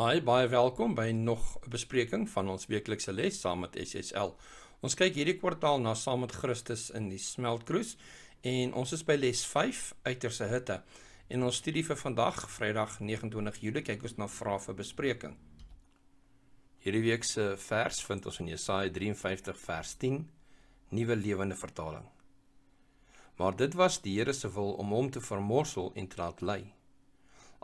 Hi, baie welkom by nog 'n bespreking van ons weeklikse les saam met SSL. Ons kyk hierdie kwartaal na saam met Christus in die smeltkroes en ons is by les 5 uiterse hitte. En ons studie vir vandag, Vrydag 29 Julie, kyk ons na vrae vir bespreking. Hierdie week se vers vind ons in Jesaja 53 vers 10, Nuwe Lewende Vertaling. Maar dit was die Here se wil om hom te vermorsel en te laat lei.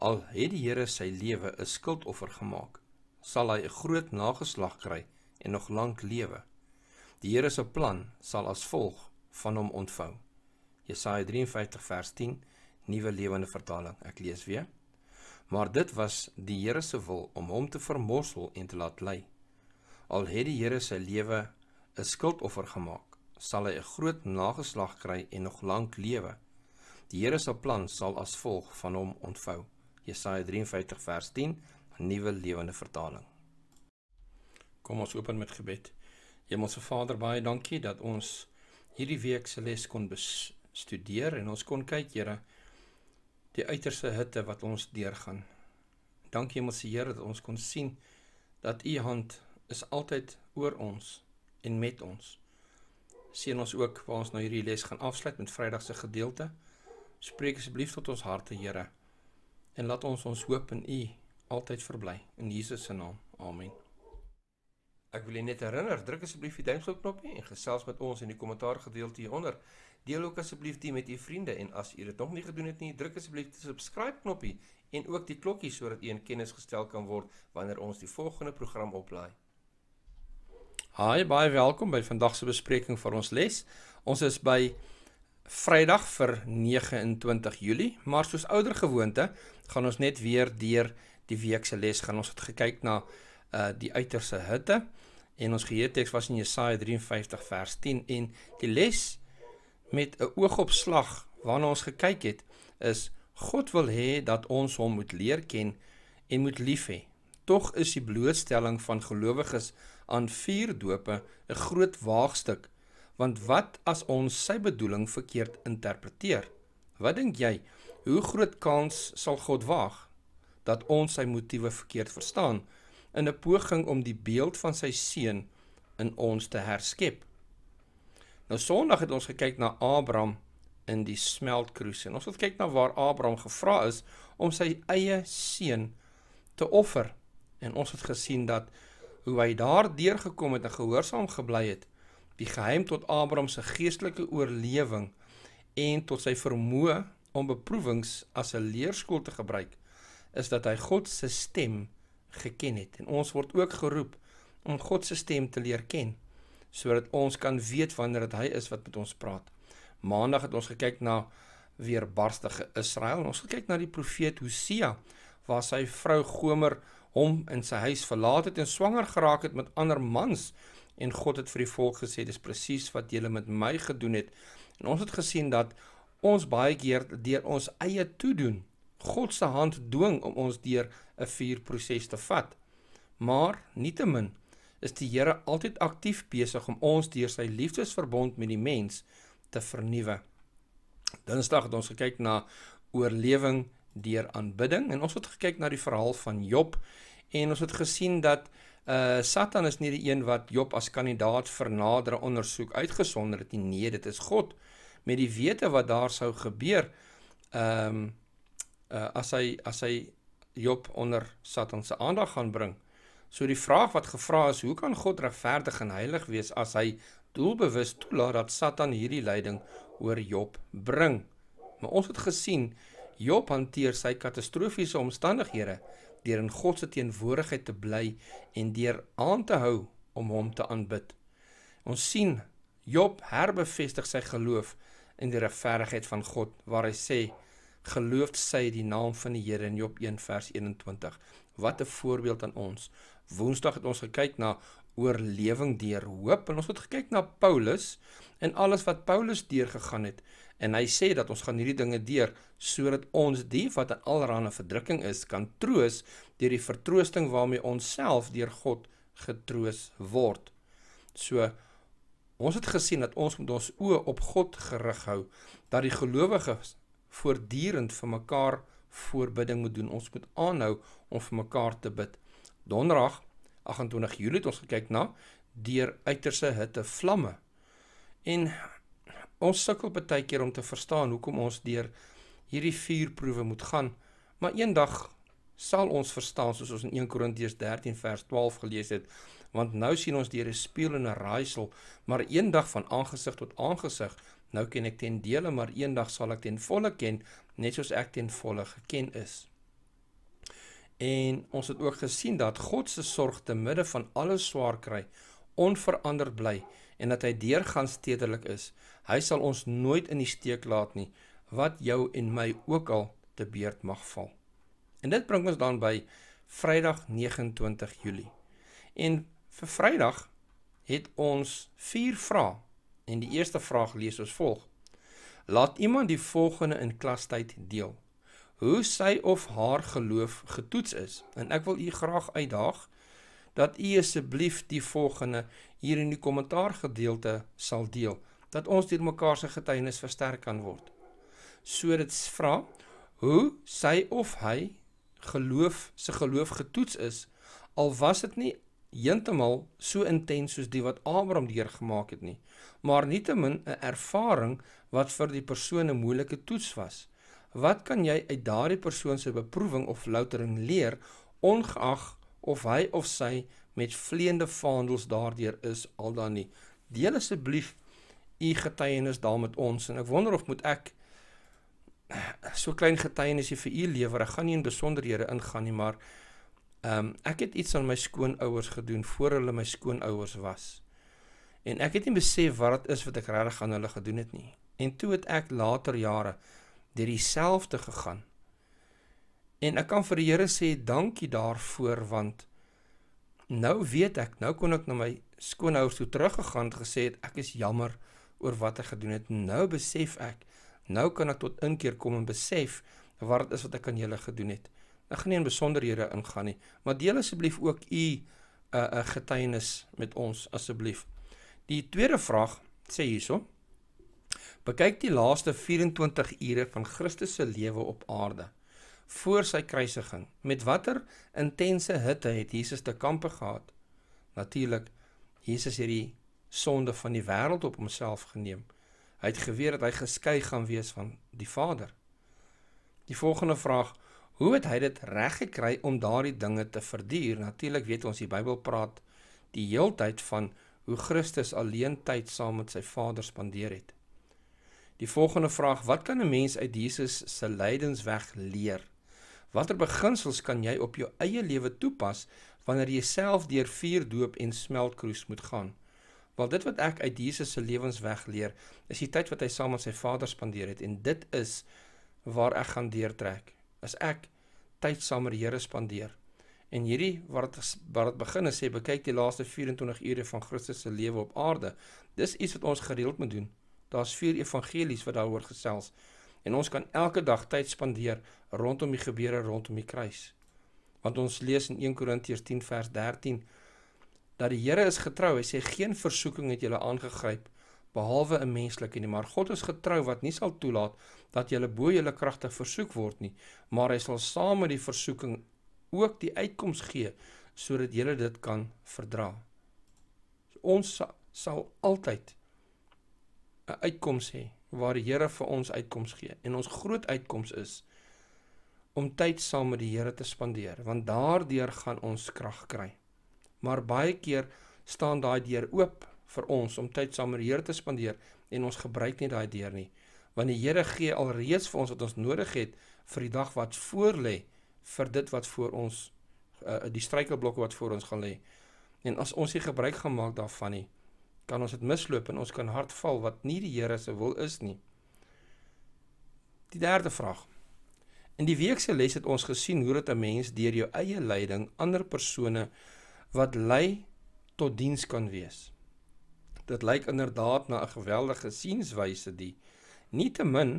Al het die Here sy lewe 'n skuldoffer gemaak, sal hy 'n groot nageslag kry en nog lank lewe. Die Here se plan sal as volg van hom ontvou. Jesaja 53 vers 10, Nuwe Lewende Vertaling. Ek lees weer. Maar dit was die Here se wil om hom te vermorsel en te laat ly. Al het die Here sy lewe 'n skuldoffer gemaak, sal hy 'n groot nageslag kry en nog lank lewe. Die Here se plan sal as volg van hom ontvou. Jesaja 53 vers 10, Nuwe Lewende Vertaling. Kom ons open met gebed. Hemelse Vader, baie dankie dat ons hierdie week se les kon bestudeer en ons kon kyk, Here, die uiterste hitte wat ons deurgaan. Dankie Hemelse Here dat ons kon sien dat U hand is altyd oor ons en met ons. Seën ons ook waar ons nou hierdie les gaan afsluit met Vrydag se gedeelte. Spreek asseblief tot ons harte, Here en laat ons ons hoop in U altyd verbly in Jesus se naam. Amen. Ek wil net herinner, druk asseblief die duimpjie knoppie en gesels met ons in die kommentaar gedeelte hieronder. Deel ook asseblief dit met u vriende en as u dit nog nie gedoen het nie, druk asseblief die subscribe knoppie en ook die klokkie sodat u in kennis gestel kan word wanneer ons die volgende program oplaai. Haai, baie welkom by vandag se bespreking vir ons les. Ons is by Vrydag vir 29 Julie, maar soos ouer gewoonte, gaan ons net weer deur die week se les gaan ons het gekyk na uh die uiterse hitte en ons geheeteks was in Jesaja 53 vers 10 en die les met 'n oogopslag waarna ons gekyk het is God wil hê dat ons hom moet leer ken en moet lief hê. Tog is die blootstelling van gelowiges aan vuurdope 'n groot waagstuk Want wat as ons sy bedoeling verkeerd interpreteer? Wat dink jy? Hoe groot kans sal God waag dat ons sy motiewe verkeerd verstaan in 'n poging om die beeld van sy seun in ons te herskep? Nou Sondag het ons gekyk na Abraham in die smeltkroes en ons het kyk na waar Abraham gevra is om sy eie seun te offer en ons het gesien dat hoe hy daar deurgekom het en gehoorsaam gebly het die geheim tot Abraham se geestelike oorlewing en tot sy vermoë om beproewings as 'n leerskool te gebruik is dat hy God se stem geken het en ons word ook geroep om God se stem te leer ken sodat ons kan weet wanneer dit hy is wat met ons praat. Maandag het ons gekyk na weerbarstige Israel en ons gekyk na die profeet Hosea waar sy vrou Gomer hom in sy huis verlaat het en swanger geraak het met ander mans en God het vir die volk gesê dis presies wat julle met my gedoen het. En ons het gesien dat ons baie keer deur ons eie toedoen God se hand dwing om ons deur 'n vuurproses te vat. Maar nietemin is die Here altyd aktief besig om ons deur sy liefdesverbond met die mens te vernuwe. Dinsdag het ons gekyk na oorlewing deur aanbidding en ons het gekyk na die verhaal van Job en ons het gesien dat Uh Satan is nie die een wat Job as kandidaat vir nadere ondersoek uitgesonder het nie. Nee, dit is God met die wete wat daar sou gebeur. Ehm um, uh as hy as hy Job onder Satan se aandag gaan bring. So die vraag wat gevra is, hoe kan God regverdig en heilig wees as hy doelbewus toelaat dat Satan hierdie leiding oor Job bring? Maar ons het gesien Job hanteer sy katastrofiese omstandighede deur in God se teenwoordigheid te bly en deur aan te hou om hom te aanbid. Ons sien Job herbevestig sy geloof in die regverdigheid van God waar hy sê geloof sy die naam van die Here in Job 1 vers 21. Wat 'n voorbeeld aan ons. Woensdag het ons gekyk na oorlewing deur hoop en ons het gekyk na Paulus en alles wat Paulus deurgegaan het en hy sê dat ons gaan hierdie dinge deur sodat ons die wat aan allerlei verdrukking is kan troos deur die vertroosting waarmee ons self deur God getroos word. So ons het gesien dat ons moet ons oë op God gerig hou dat die gelowiges voortdurend vir mekaar voorbidding moet doen. Ons moet aanhou om vir mekaar te bid. Donderdag 28 Julie het ons gekyk na deur uiterse hitte vlamme. En Ons sukkel baie keer om te verstaan hoekom ons deur hierdie vier proewe moet gaan, maar eendag sal ons verstaan soos ons in 1 Korintiërs 13 vers 12 gelees het, want nou sien ons deur 'n spieël en 'n raaisel, maar eendag van aangesig tot aangesig, nou ken ek ten dele, maar eendag sal ek ten volle ken, net soos ek ten volle geken is. En ons het ook gesien dat God se sorg te midde van alle swaar kry onveranderd bly en dat hy deurgaans tederlik is. Hy sal ons nooit in die steek laat nie wat jou en my ook al te beurt mag val. En dit bring ons dan by Vrydag 29 Julie. En vir Vrydag het ons vier vrae en die eerste vraag lees soos volg: Laat iemand die volgende in klastyd deel: Hoe sy of haar geloof getoets is. En ek wil u graag uitdaag dat u asseblief die volgende hier in die kommentaar gedeelte sal deel dat ons deur mekaar se getuienis versterk kan word. So dit vra hoe sy of hy geloof se geloof getoets is al was dit nie heeltemal so intens soos die wat Abraham deurgemaak het nie, maar nietemin 'n ervaring wat vir die persoon 'n moeilike toets was. Wat kan jy uit daardie persoon se beproewing of loutering leer ongeag of hy of sy met vleiende vaandels daardeur is al dan nie? Deel asseblief u getuienis daar met ons en ek wonder of moet ek so klein getuienisie vir u lewer. Ek gaan nie in besonderhede ingaan nie, maar ehm um, ek het iets aan my skoonouers gedoen voor hulle my skoonouers was. En ek het nie besef wat dit is wat ek regtig aan hulle gedoen het nie. En toe het ek later jare deur dieselfde gegaan. En ek kan vir die Here sê dankie daarvoor want nou weet ek, nou kon ek na my skoonouers toe teruggegaan en gesê het ek is jammer oor wat ek gedoen het. Nou besef ek, nou kan ek tot inkeer kom en besef wat dit is wat ek aan julle gedoen het. Ek gaan nie in besonderhede ingaan nie, maar deel asseblief ook u 'n uh, eh, uh, eh, getuienis met ons asseblief. Die tweede vraag sê hierso: Bekyk die laaste 24 ure van Christus se lewe op aarde voor sy kruisiging. Met watter intense hitte het Jesus te kampe gehad? Natuurlik, Jesus het die sonde van die wêreld op homself geneem. Hy het geweet dat hy geskei gaan wees van die Vader. Die volgende vraag, hoe het hy dit reg gekry om daardie dinge te verduur? Natuurlik weet ons die Bybel praat die heeltyd van hoe Christus alleen tyd saam met sy Vader spandeer het. Die volgende vraag, wat kan 'n mens uit Jesus se lydensweg leer? Watter beginsels kan jy op jou eie lewe toepas wanneer jy self deur vuur doop en smeltkroes moet gaan? Wel dit wat ek uit Jesus se lewensweg leer, is die tyd wat hy saam met sy Vader spandeer het en dit is waar ek gaan deurtrek. As ek tyd saam met die Here spandeer en hierdie waar dit waar dit begin is, sê bekyk die laaste 24 ure van Christus se lewe op aarde. Dis iets wat ons gereeld moet doen. Daar's vier evangelies wat daaroor gesels en ons kan elke dag tyd spandeer rondom die gebeure rondom die kruis. Want ons lees in 1 Korintiërs 10 vers 13 dat die Here is getrou. Hy sê geen versoeking het julle aangegryp behalwe 'n menslike nie, maar God is getrou wat nie sal toelaat dat julle bo julle kragte versoek word nie, maar hy sal saam met die versoeking ook die uitkoms gee sodat julle dit kan verdra. Ons sal altyd 'n uitkoms hê waar die Here vir ons uitkoms gee en ons groot uitkoms is om tyd saam met die Here te spandeer want daardeur gaan ons krag kry maar baie keer staan daai deur oop vir ons om tyd saam met die Here te spandeer en ons gebruik nie daai deur nie want die Here gee alreeds vir ons wat ons nodig het vir die dag wat voorlê vir dit wat voor ons uh, die struikelblokke wat voor ons gaan lê en as ons nie gebruik gemaak daarvan nie kan ons dit misloop en ons kan hartval wat nie die Here se wil is nie die derde vraag in die week se les het ons gesien hoe dat 'n mens deur jou eie leiding ander persone wat lei tot diens kan wees. Dit lyk inderdaad na 'n geweldige sienswyse die. Nietemin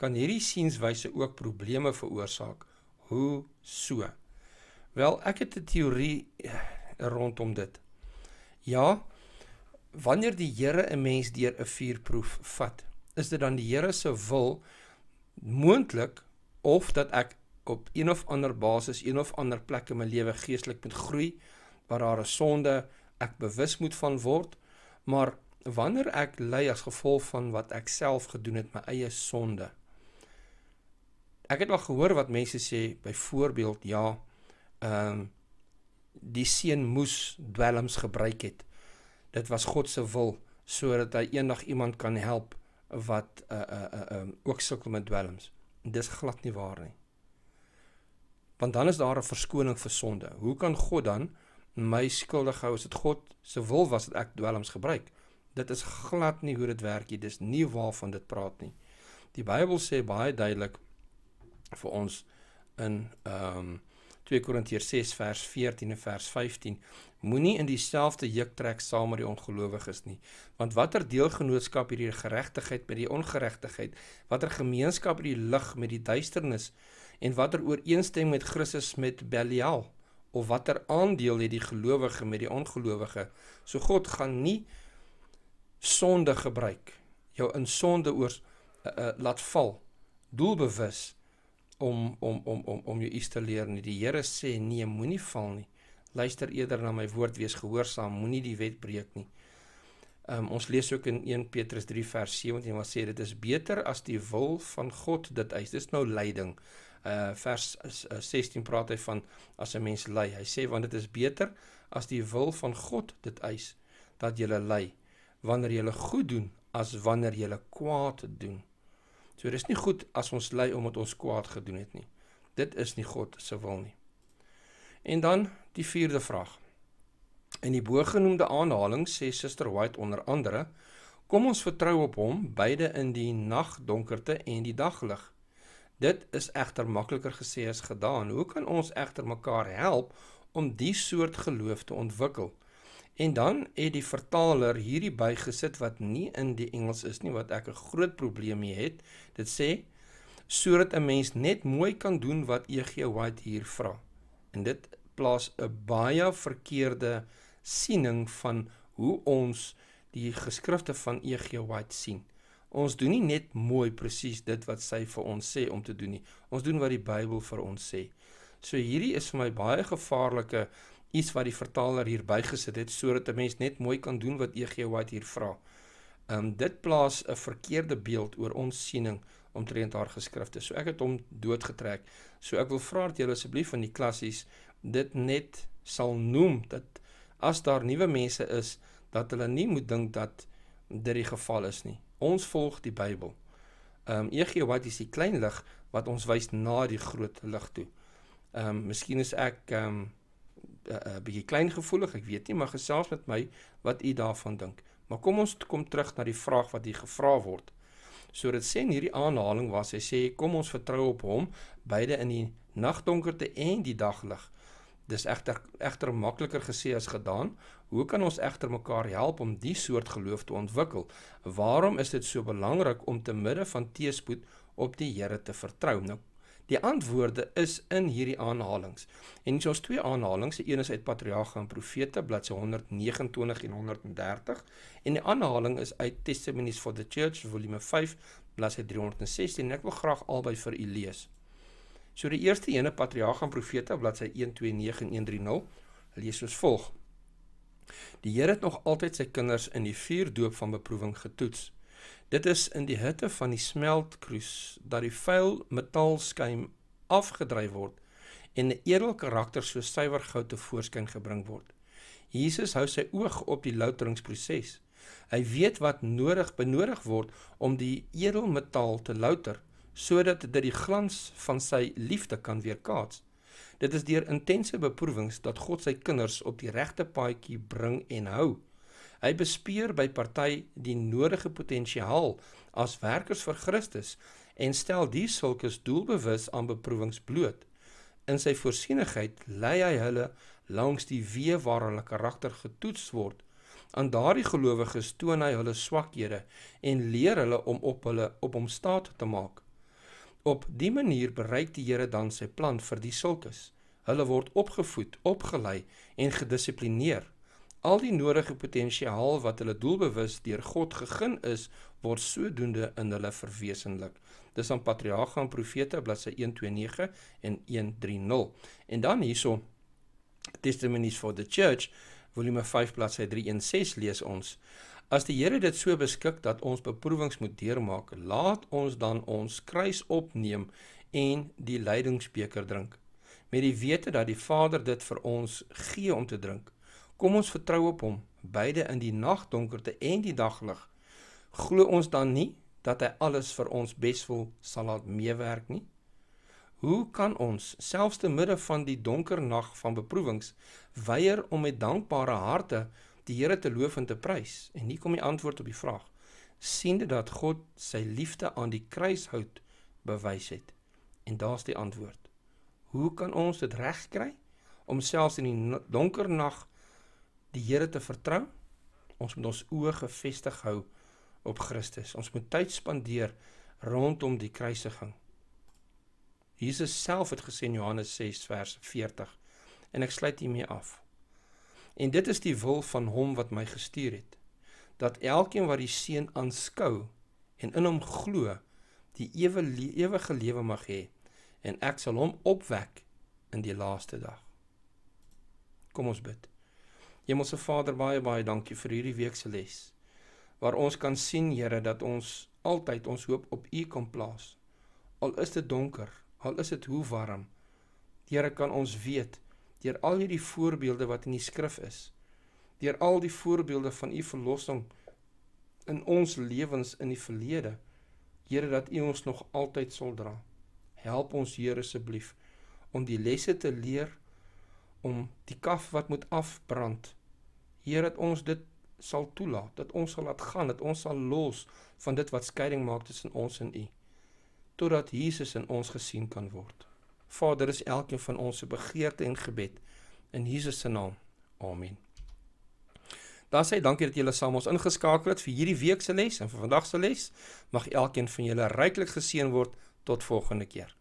kan hierdie sienswyse ook probleme veroorsaak. Hoe so? Wel, ek het 'n teorie rondom dit. Ja, wanneer die Here 'n mens deur 'n vuurproef vat, is dit dan die Here se wil moontlik of dat ek op een of ander basis, een of ander plek in my lewe geestelik moet groei? waar daar 'n sonde ek bewus moet van word, maar wanneer ek ly as gevolg van wat ek self gedoen het, my eie sonde. Ek het al gehoor wat mense sê, byvoorbeeld ja, ehm um, die seun moes dwelms gebruik het. Dit was God se wil sodat hy eendag iemand kan help wat uh uh uh um, ook sukkel met dwelms. Dis glad nie waar nie. Want dan is daar 'n verskoning vir sonde. Hoe kan God dan my skuldig hou is dit God se wil was dat ek dwelms gebruik. Dit is glad nie hoe dit werk nie. Dis nie waarvan dit praat nie. Die Bybel sê baie duidelik vir ons in ehm um, 2 Korintiërs 6 vers 14 en vers 15 moenie in dieselfde juk trek saam met die ongelowiges nie want watter deelgenootskap hierdie geregtigheid met die ongeregtigheid watter gemeenskap hierdie lig met die duisternis en watter ooreenstemming met Christus met Belial of watter aandeel het die gelowige met die ongelowige. So God gaan nie sonde gebruik jou in sonde oor uh, uh, laat val doelbewus om om om om om jou iets te leer nie. Die Here sê nee, moenie val nie. Luister eerder na my woord, wees gehoorsaam, moenie die wet breek nie. Um, ons lees ook in 1 Petrus 3 vers 17 wat sê dit is beter as die wil van God dit eis. Dis nou leiding. Eh, vers 16 eh, praat hy van as 'n mens ly. Hy sê want dit is beter as die wil van God dit eis dat jy ly wanneer jy goed doen as wanneer jy kwaad doen. So dis nie goed as ons ly omdat ons kwaad gedoen het nie. Dit is nie God se wil nie. En dan die vierde vraag. In die bogenoemde aanhaling sê Suster White onder andere: Kom ons vertrou op Hom, beide in die nagdonkerte en die daglig. Dit is egter makliker gesê as gedaan. Hoe kan ons egter mekaar help om die soort geloof te ontwikkel? En dan het die vertaler hierdie bygesit wat nie in die Engels is nie wat ek 'n groot probleem mee het. Dit sê sodat 'n mens net mooi kan doen wat EG White hier vra. En dit plaas 'n baie verkeerde siening van hoe ons die geskrifte van EG White sien. Ons doen nie net mooi presies dit wat sy vir ons sê om te doen nie. Ons doen wat die Bybel vir ons sê. So hierdie is vir my baie gevaarlike iets wat die vertaler hier bygesit het sodat 'n mens net mooi kan doen wat EG wat hier vra. Um ehm, dit plaas 'n verkeerde beeld oor ons siening omtrent haar geskrifte. So ek het hom doodgetrek. So ek wil vra dat julle asseblief van die klassies dit net sal noem dat as daar nuwe mense is dat hulle nie moet dink dat dit die geval is nie. Ons volg die Bybel. Ehm um, EG wat is die klein lig wat ons wys na die groot lig toe. Ehm um, miskien is ek ehm um, eh, 'n eh, bietjie klein gevoelig, ek weet nie, maar gesels met my wat u daarvan dink. Maar kom ons kom terug na die vraag wat hier gevra word. So dit sê in hierdie aanhaling waar hy sê kom ons vertrou op hom beide in die nagdonkerte en die daglig. Dis egter egter makliker gesê as gedaan, Hoe kan ons egter mekaar help om die soort geloof te ontwikkel? Waarom is dit so belangrik om te midde van teëspoed op die Here te vertrou? Nou, die antwoorde is in hierdie aanhalinge. En ons twee aanhalinge, die een is uit Patriarge en Profete bladsy 129 en 130 en die aanhaling is uit Testimonies for the Church volume 5 bladsy 316 en ek wil graag albei vir u lees. So die eerste ene Patriarge en Profete bladsy 129 en 130 lees soos volg. Die Here het nog altyd sy kinders in die vuur doop van beproewing getoets. Dit is in die hitte van die smeltkroes dat die vuil metaalskuim afgedryf word en 'n edel karakter soos suiwer goud te voorskyn gebring word. Jesus hou sy oog op die louteringsproses. Hy weet wat nodig benodig word om die edel metaal te louter sodat dit die glans van sy liefde kan weerkaats. Dit is deur intense beproewings dat God sy kinders op die regte paadjie bring en hou. Hy bespeer by party die nodige potensiaal as werkers vir Christus en stel die sulkes doelbewus aan beproewings bloot. In sy voorsienigheid lei hy hulle langs die weë waar hulle karakter getoets word. Aan daardie gelowiges toon hy hulle swakhede en leer hulle om op hulle op hom staat te maak. Op die manier bereik die Here dan sy plan vir die sulkes. Hulle word opgevoed, opgelei en gedissiplineer. Al die nodige potensiaal wat hulle doelbewus deur God gegee is, word sodoende in hulle verwesenlik. Dis aan patriarge en profete bladsy 129 en 130. En dan hierso Testimonies for the Church volume 5 bladsy 316 lees ons. As die Here dit so beskik dat ons beproewings moet deurmaak, laat ons dan ons kruis opneem en die lydingsbeker drink. Met die wete dat die Vader dit vir ons gee om te drink, kom ons vertrou op hom, beide in die nagdonkerte en die daglig. Glo ons dan nie dat hy alles vir ons beswil sal laat meewerk nie? Hoe kan ons, selfs te midde van die donker nag van beproewings, weier om met dankbare harte die Here te loof en te prys. En hier kom die antwoord op die vraag. Siende dat God sy liefde aan die kruishout bewys het. En daar's die antwoord. Hoe kan ons dit regkry om selfs in die donker nag die Here te vertrou? Ons moet ons oë gefestig hou op Christus. Ons moet tyd spandeer rondom die kruisiging. Jesus self het gesê in Johannes 6 vers 40 en ek sluit hiermee af. En dit is die wil van hom wat my gestuur het, dat elkeen wat die seun aanskou en in hom glo, die ewe ewige lewe mag hê en ek sal hom opwek in die laaste dag. Kom ons bid. Hemelse Vader, baie baie dankie vir hierdie week se les waar ons kan sien Here dat ons altyd ons hoop op U kan plaas. Al is dit donker, al is dit hoe warm. Here kan ons weet deur al hierdie voorbeelde wat in die skrif is deur al die voorbeelde van u verlossing in ons lewens in die verlede Here dat u ons nog altyd sal dra help ons Here asseblief om die lesse te leer om die kaf wat moet afbrand Here dat ons dit sal toelaat dat ons sal laat gaan dat ons sal los van dit wat skeiding maak tussen ons en u totdat Jesus in ons gesien kan word Vader, is elkeen van ons se begeerte en gebed in Jesus se naam. Amen. Daar sê dankie dat julle saam ons ingeskakel het vir hierdie week se les en vir vandag se les. Mag elkeen van julle ryklik geseën word tot volgende keer.